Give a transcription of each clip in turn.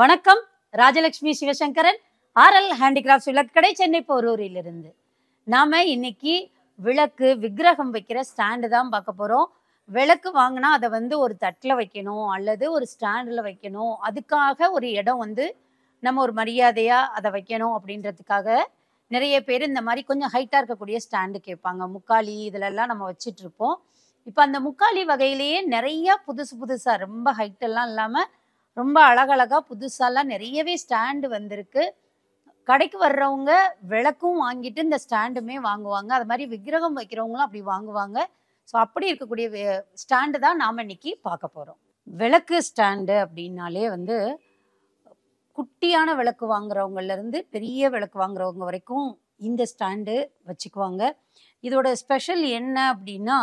வணக்கம் Rajalakshmi Sivasankaran RL handicrafts விளக்கடை சென்னை போரூரிலிருந்து நாம் இன்னைக்கு விளக்கு விக்கிரகம் வைக்கிற ஸ்டாண்டு தான் பார்க்க போகிறோம் விளக்கு வாங்கினா அதை வந்து ஒரு தட்டில் வைக்கணும் அல்லது ஒரு ஸ்டாண்டில் வைக்கணும் அதுக்காக ஒரு இடம் வந்து நம்ம ஒரு மரியாதையாக அதை வைக்கணும் அப்படின்றதுக்காக நிறைய பேர் இந்த மாதிரி கொஞ்சம் ஹைட்டாக இருக்கக்கூடிய ஸ்டாண்டு கேட்பாங்க முக்காலி இதிலெல்லாம் நம்ம வச்சிட்ருப்போம் இப்போ அந்த முக்காலி வகையிலேயே நிறையா புதுசு புதுசாக ரொம்ப ஹைட்டெல்லாம் இல்லாமல் ரொம்ப அழகழகாக புதுசாலாம் நிறையவே ஸ்டாண்டு வந்திருக்கு கடைக்கு வர்றவங்க விளக்கும் வாங்கிட்டு இந்த ஸ்டாண்டுமே வாங்குவாங்க அது மாதிரி விக்கிரகம் வைக்கிறவங்களும் அப்படி வாங்குவாங்க ஸோ அப்படி இருக்கக்கூடிய ஸ்டாண்டு தான் நாம் இன்னைக்கு பார்க்க போகிறோம் விளக்கு ஸ்டாண்டு அப்படின்னாலே வந்து குட்டியான விளக்கு வாங்குறவங்கலேருந்து பெரிய விளக்கு வாங்குறவங்க வரைக்கும் இந்த ஸ்டாண்டு வச்சுக்குவாங்க இதோட ஸ்பெஷல் என்ன அப்படின்னா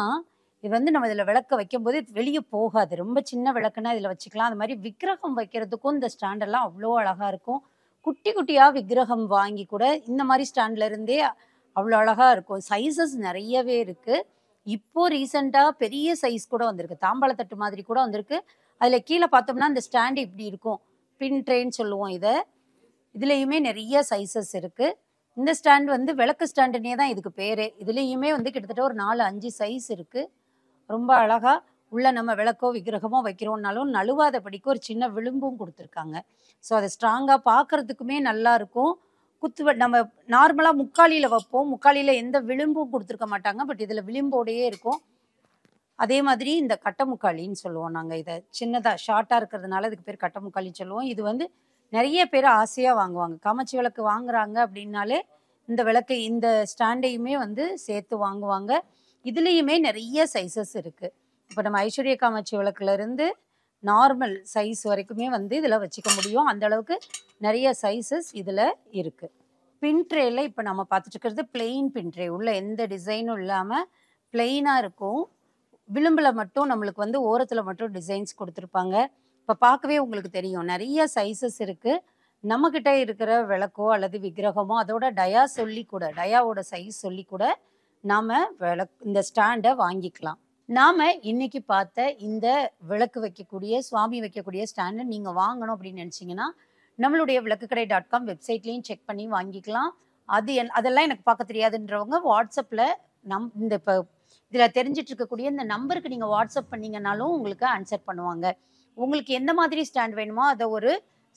இது வந்து நம்ம இதில் விளக்க வைக்கும்போது வெளியே போகாது ரொம்ப சின்ன விளக்குன்னா இதில் வச்சுக்கலாம் அது மாதிரி விக்கிரகம் வைக்கிறதுக்கும் இந்த ஸ்டாண்டெல்லாம் அவ்வளோ அழகாக இருக்கும் குட்டி குட்டியாக விக்கிரகம் வாங்கி கூட இந்த மாதிரி ஸ்டாண்ட்லேருந்தே அவ்வளோ அழகாக இருக்கும் சைஸஸ் நிறையவே இருக்குது இப்போது ரீசெண்டாக பெரிய சைஸ் கூட வந்திருக்கு தாம்பாளத்தட்டு மாதிரி கூட வந்திருக்கு அதில் கீழே பார்த்தோம்னா இந்த ஸ்டாண்டு இப்படி இருக்கும் பின் ட்ரெயின் சொல்லுவோம் இதை இதுலேயுமே நிறைய சைஸஸ் இருக்குது இந்த ஸ்டாண்ட் வந்து விளக்கு ஸ்டாண்டுனே தான் இதுக்கு பேர் இதுலேயுமே வந்து கிட்டத்தட்ட ஒரு நாலு அஞ்சு சைஸ் இருக்குது ரொம்ப அழகாக உள்ளே நம்ம விளக்கோ விக்கிரகமோ வைக்கிறோம்னாலும் நழுவாதபடிக்கு ஒரு சின்ன விளிம்பும் கொடுத்துருக்காங்க ஸோ அதை ஸ்ட்ராங்காக பார்க்குறதுக்குமே நல்லா இருக்கும் குத்து நம்ம நார்மலாக முக்காலியில் வைப்போம் முக்காலியில் எந்த விளிம்பும் கொடுத்துருக்க மாட்டாங்க பட் இதில் விளிம்போடையே இருக்கும் அதே மாதிரி இந்த கட்டமுக்காளின்னு சொல்லுவோம் நாங்கள் இதை சின்னதாக ஷார்ட்டாக இருக்கிறதுனால அதுக்கு பேர் கட்டமுக்காளின்னு சொல்லுவோம் இது வந்து நிறைய பேர் ஆசையாக வாங்குவாங்க காமச்சி விளக்கு வாங்குறாங்க அப்படின்னாலே இந்த விளக்கு இந்த ஸ்டாண்டையுமே வந்து சேர்த்து வாங்குவாங்க இதுலேயுமே நிறைய சைஸஸ் இருக்குது இப்போ நம்ம ஐஸ்வர்ய காமாட்சி விளக்குலேருந்து நார்மல் சைஸ் வரைக்குமே வந்து இதில் வச்சுக்க முடியும் அந்த அளவுக்கு நிறைய சைஸஸ் இதில் இருக்குது பின்ட்ரேயில் இப்போ நம்ம பார்த்துட்டுருக்கிறது பிளெயின் பின்ட்ரே உள்ள எந்த டிசைனும் இல்லாமல் பிளெயினாக இருக்கும் விளிம்பில் மட்டும் நம்மளுக்கு வந்து ஓரத்தில் மட்டும் டிசைன்ஸ் கொடுத்துருப்பாங்க இப்போ பார்க்கவே உங்களுக்கு தெரியும் நிறைய சைஸஸ் இருக்குது நம்மக்கிட்ட இருக்கிற விளக்கோ அல்லது விக்கிரகமோ அதோட டயா சொல்லி கூட டயாவோட சைஸ் சொல்லி கூட நாம் விளக் இந்த ஸ்டாண்டை வாங்கிக்கலாம் நாம் இன்னைக்கு பார்த்த இந்த விளக்கு வைக்கக்கூடிய சுவாமி வைக்கக்கூடிய ஸ்டாண்டை நீங்கள் வாங்கணும் அப்படின்னு நினச்சிங்கன்னா நம்மளுடைய விளக்குக்கடை டாட் காம் வெப்சைட்லேயும் செக் பண்ணி வாங்கிக்கலாம் அது என் அதெல்லாம் எனக்கு பார்க்க தெரியாதுன்றவங்க வாட்ஸ்அப்பில் நம் இந்த இப்போ இதில் தெரிஞ்சிட்டு இருக்கக்கூடிய இந்த நம்பருக்கு நீங்கள் வாட்ஸ்அப் பண்ணீங்கன்னாலும் உங்களுக்கு ஆன்சர் பண்ணுவாங்க உங்களுக்கு எந்த மாதிரி ஸ்டாண்ட் வேணுமோ அதை ஒரு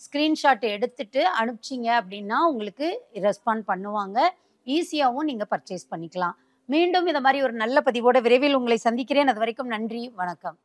ஸ்க்ரீன்ஷாட் எடுத்துட்டு அனுப்பிச்சிங்க அப்படின்னா உங்களுக்கு ரெஸ்பாண்ட் பண்ணுவாங்க ஈஸியாகவும் நீங்கள் பர்ச்சேஸ் பண்ணிக்கலாம் மீண்டும் இந்த மாதிரி ஒரு நல்ல பதிவோட விரைவில் உங்களை சந்திக்கிறேன் அது வரைக்கும் நன்றி வணக்கம்